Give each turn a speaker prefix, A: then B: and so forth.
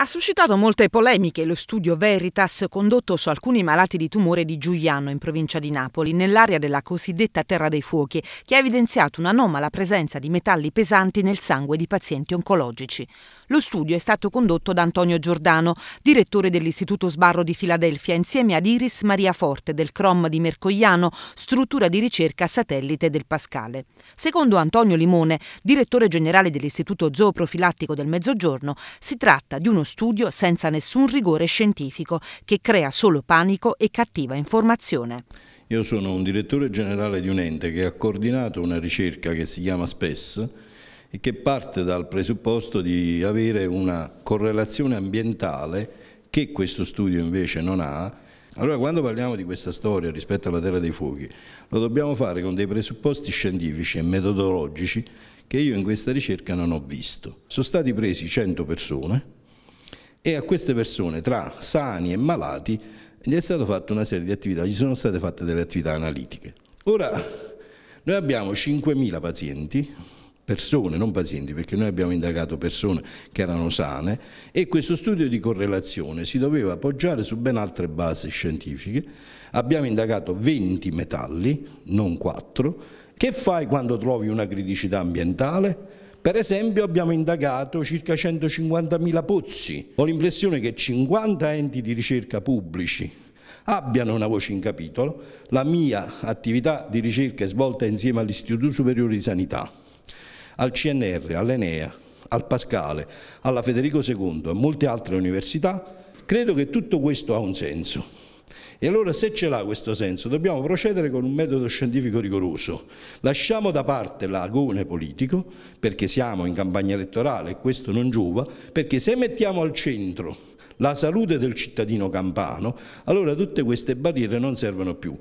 A: Ha suscitato molte polemiche lo studio Veritas condotto su alcuni malati di tumore di Giuliano in provincia di Napoli, nell'area della cosiddetta Terra dei Fuochi, che ha evidenziato un'anomala presenza di metalli pesanti nel sangue di pazienti oncologici. Lo studio è stato condotto da Antonio Giordano, direttore dell'Istituto Sbarro di Filadelfia, insieme ad Iris Maria Forte del CROM di Mercogliano, struttura di ricerca satellite del Pascale. Secondo Antonio Limone, direttore generale dell'Istituto Zooprofilattico del Mezzogiorno, si tratta di uno studio senza nessun rigore scientifico che crea solo panico e cattiva informazione.
B: Io sono un direttore generale di un ente che ha coordinato una ricerca che si chiama SPES e che parte dal presupposto di avere una correlazione ambientale che questo studio invece non ha. Allora quando parliamo di questa storia rispetto alla Terra dei Fuochi lo dobbiamo fare con dei presupposti scientifici e metodologici che io in questa ricerca non ho visto. Sono stati presi 100 persone, e a queste persone tra sani e malati gli è stata fatta una serie di attività, gli sono state fatte delle attività analitiche. Ora noi abbiamo 5.000 pazienti, persone, non pazienti, perché noi abbiamo indagato persone che erano sane e questo studio di correlazione si doveva appoggiare su ben altre basi scientifiche. Abbiamo indagato 20 metalli, non 4. Che fai quando trovi una criticità ambientale? Per esempio abbiamo indagato circa 150.000 pozzi. Ho l'impressione che 50 enti di ricerca pubblici abbiano una voce in capitolo. La mia attività di ricerca è svolta insieme all'Istituto Superiore di Sanità, al CNR, all'Enea, al Pascale, alla Federico II e molte altre università. Credo che tutto questo ha un senso. E allora se ce l'ha questo senso dobbiamo procedere con un metodo scientifico rigoroso. Lasciamo da parte l'agone politico perché siamo in campagna elettorale e questo non giova, perché se mettiamo al centro la salute del cittadino campano, allora tutte queste barriere non servono più.